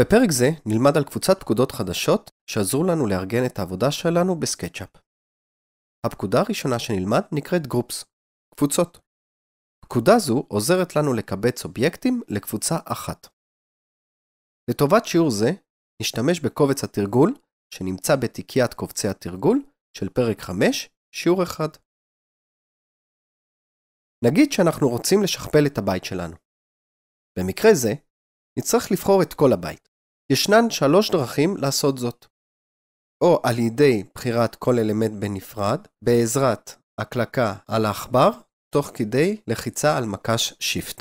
בפרק זה נלמד על קבוצת פקודות חדשות שעזרו לנו לארגן את העבודה שלנו בסקייצ'אפ. הפקודה הראשונה שנלמד נקראת גרופס, קבוצות. פקודה זו עוזרת לנו לקבץ אובייקטים לקבוצה אחת. לטובת שיעור זה, נשתמש בקובץ התרגול שנמצא בתיקיית קובצי התרגול של פרק 5, שיעור 1. נגיד שאנחנו רוצים לשכפל את הבית שלנו. במקרה זה, נצטרך לבחור את כל הבית. ישנן שלוש דרכים לעשות זאת. או על ידי בחירת כל אלמנט בנפרד, בעזרת הקלקה על העכבר, תוך כדי לחיצה על מקש שיפט.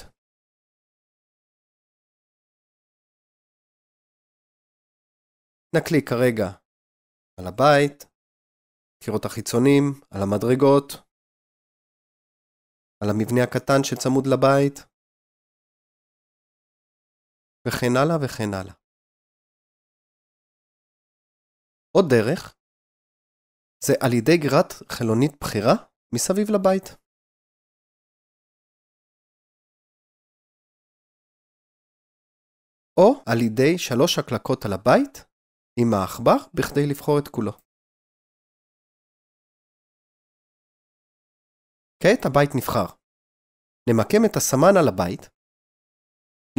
נקליק כרגע על הבית, קירות החיצונים, על המדרגות, על המבנה הקטן שצמוד לבית, וכן הלאה וכן הלאה. עוד דרך, זה על ידי גרירת חלונית בחירה מסביב לבית. או על ידי שלוש הקלקות על הבית עם העכבר בכדי לבחור את כולו. כעת הבית נבחר. נמקם את הסמן על הבית,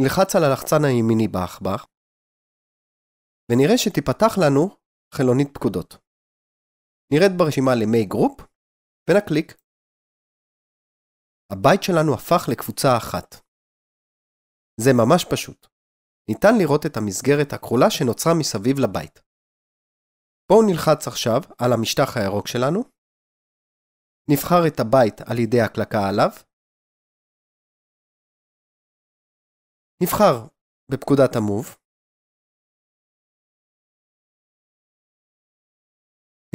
נלחץ על הלחצן הימיני בעכבר, ונראה שתיפתח לנו חלונית פקודות. נרד ברשימה למי גרופ ונקליק. הבית שלנו הפך לקבוצה אחת. זה ממש פשוט. ניתן לראות את המסגרת הכחולה שנוצרה מסביב לבית. בואו נלחץ עכשיו על המשטח הירוק שלנו, נבחר את הבית על ידי הקלקה עליו, נבחר בפקודת המוב,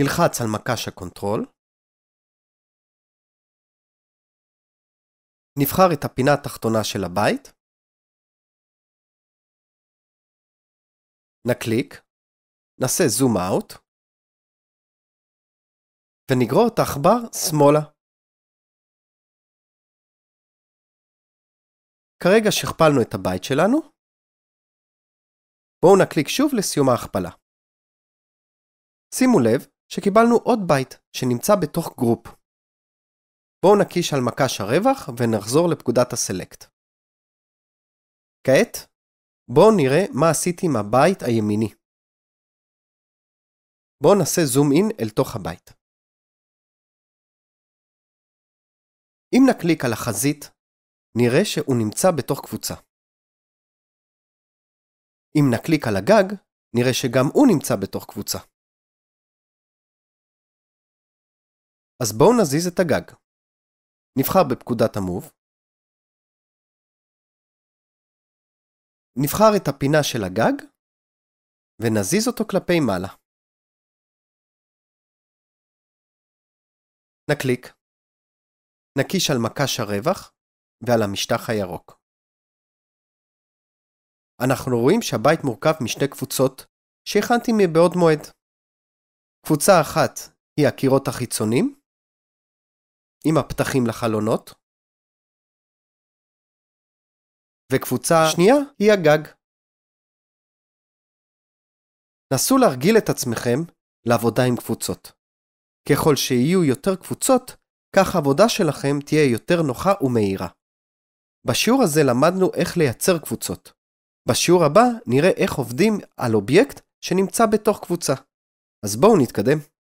נלחץ על מקש הקונטרול. נבחר את הפינה התחתונה של הבית. נקליק, נעשה זום אאוט, ונגרור את העכבר שמאלה. כרגע שכפלנו את הבית שלנו. בואו נקליק שוב לסיום ההכפלה. שימו לב שקיבלנו עוד בית שנמצא בתוך גרופ. בואו נקיש על מקש הרווח ונחזור לפקודת הסלקט. כעת, בואו נראה מה עשיתי עם הבית הימיני. בואו נעשה זום אין אל תוך הבית. אם נקליק על החזית, נראה שהוא נמצא בתוך קבוצה. אם נקליק על הגג, נראה שגם הוא נמצא בתוך קבוצה. אז בואו נזיז את הגג. נבחר בפקודת המוב. נבחר את הפינה של הגג ונזיז אותו כלפי מעלה. נקליק. נקיש על מקש הרווח ועל המשטח הירוק. אנחנו רואים שהבית מורכב משתי קבוצות שהכנתי מבעוד מועד. קבוצה אחת היא הקירות החיצוניים, עם הפתחים לחלונות, וקבוצה שנייה היא הגג. נסו להרגיל את עצמכם לעבודה עם קבוצות. ככל שיהיו יותר קבוצות, כך העבודה שלכם תהיה יותר נוחה ומהירה. בשיעור הזה למדנו איך לייצר קבוצות. בשיעור הבא נראה איך עובדים על אובייקט שנמצא בתוך קבוצה. אז בואו נתקדם.